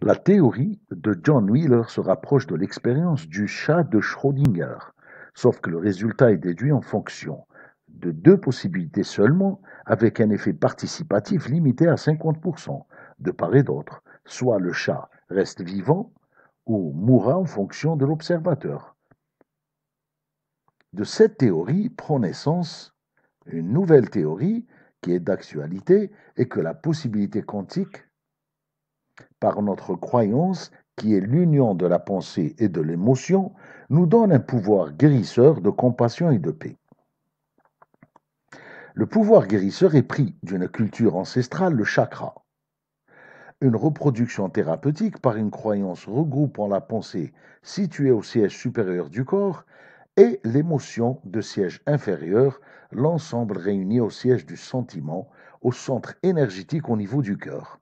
La théorie de John Wheeler se rapproche de l'expérience du chat de Schrödinger, sauf que le résultat est déduit en fonction de deux possibilités seulement, avec un effet participatif limité à 50% de part et d'autre, soit le chat reste vivant ou mourra en fonction de l'observateur. De cette théorie prend naissance une nouvelle théorie qui est d'actualité et que la possibilité quantique par notre croyance, qui est l'union de la pensée et de l'émotion, nous donne un pouvoir guérisseur de compassion et de paix. Le pouvoir guérisseur est pris d'une culture ancestrale, le chakra. Une reproduction thérapeutique par une croyance regroupant la pensée située au siège supérieur du corps et l'émotion de siège inférieur, l'ensemble réuni au siège du sentiment, au centre énergétique au niveau du cœur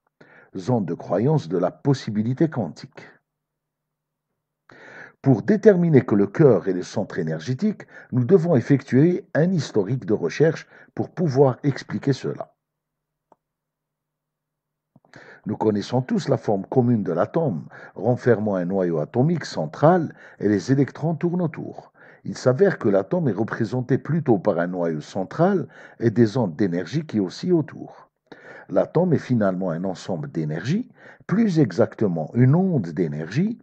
zone de croyance de la possibilité quantique. Pour déterminer que le cœur est le centre énergétique, nous devons effectuer un historique de recherche pour pouvoir expliquer cela. Nous connaissons tous la forme commune de l'atome, renfermant un noyau atomique central et les électrons tournent autour. Il s'avère que l'atome est représenté plutôt par un noyau central et des ondes d'énergie qui oscillent autour. L'atome est finalement un ensemble d'énergie, plus exactement une onde d'énergie,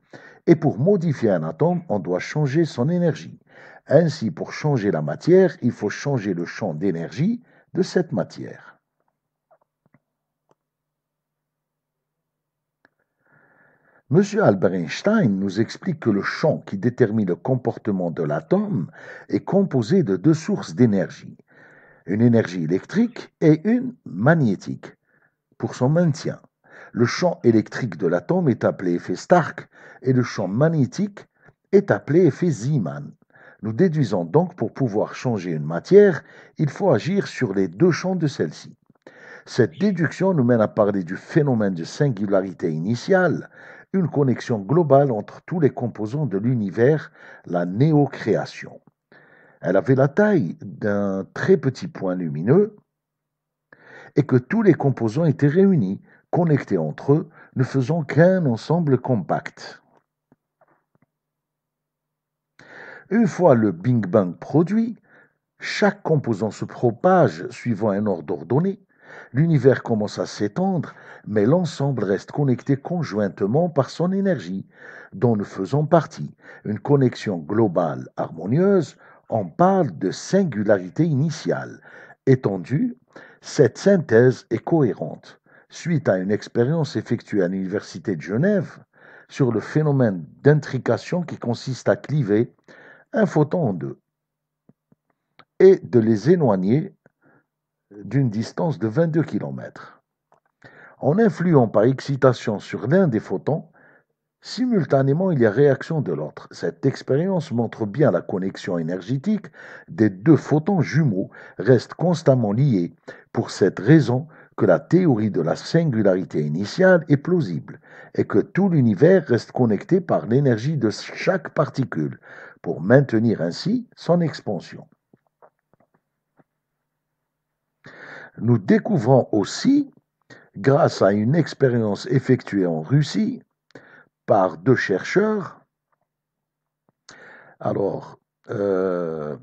et pour modifier un atome, on doit changer son énergie. Ainsi, pour changer la matière, il faut changer le champ d'énergie de cette matière. Monsieur Albert Einstein nous explique que le champ qui détermine le comportement de l'atome est composé de deux sources d'énergie, une énergie électrique et une magnétique pour son maintien. Le champ électrique de l'atome est appelé effet Stark et le champ magnétique est appelé effet Zeeman. Nous déduisons donc pour pouvoir changer une matière, il faut agir sur les deux champs de celle-ci. Cette déduction nous mène à parler du phénomène de singularité initiale, une connexion globale entre tous les composants de l'univers, la néocréation. Elle avait la taille d'un très petit point lumineux, et que tous les composants étaient réunis, connectés entre eux, ne faisant qu'un ensemble compact. Une fois le Big Bang produit, chaque composant se propage suivant un ordre ordonné. l'univers commence à s'étendre, mais l'ensemble reste connecté conjointement par son énergie, dont nous faisons partie. Une connexion globale harmonieuse, on parle de singularité initiale, étendue cette synthèse est cohérente suite à une expérience effectuée à l'Université de Genève sur le phénomène d'intrication qui consiste à cliver un photon en deux et de les éloigner d'une distance de 22 km. En influant par excitation sur l'un des photons, Simultanément, il y a réaction de l'autre. Cette expérience montre bien la connexion énergétique des deux photons jumeaux restent constamment liés Pour cette raison que la théorie de la singularité initiale est plausible et que tout l'univers reste connecté par l'énergie de chaque particule pour maintenir ainsi son expansion. Nous découvrons aussi, grâce à une expérience effectuée en Russie, par deux chercheurs. Alors, euh,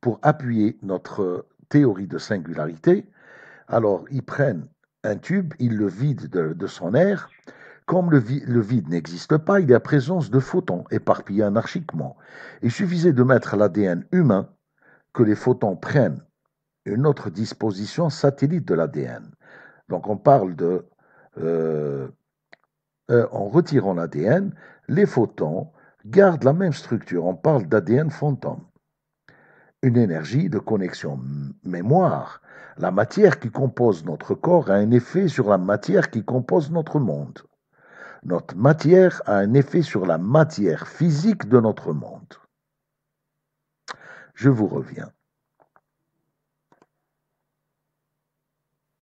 pour appuyer notre théorie de singularité, alors ils prennent un tube, ils le vident de, son air. Comme le, vide n'existe pas, il y a présence de photons éparpillés anarchiquement. Il suffisait de mettre l'ADN humain que les photons prennent une autre disposition satellite de l'ADN. Donc on parle de euh, euh, en retirant l'ADN, les photons gardent la même structure. On parle d'ADN fantôme. Une énergie de connexion mémoire. La matière qui compose notre corps a un effet sur la matière qui compose notre monde. Notre matière a un effet sur la matière physique de notre monde. Je vous reviens.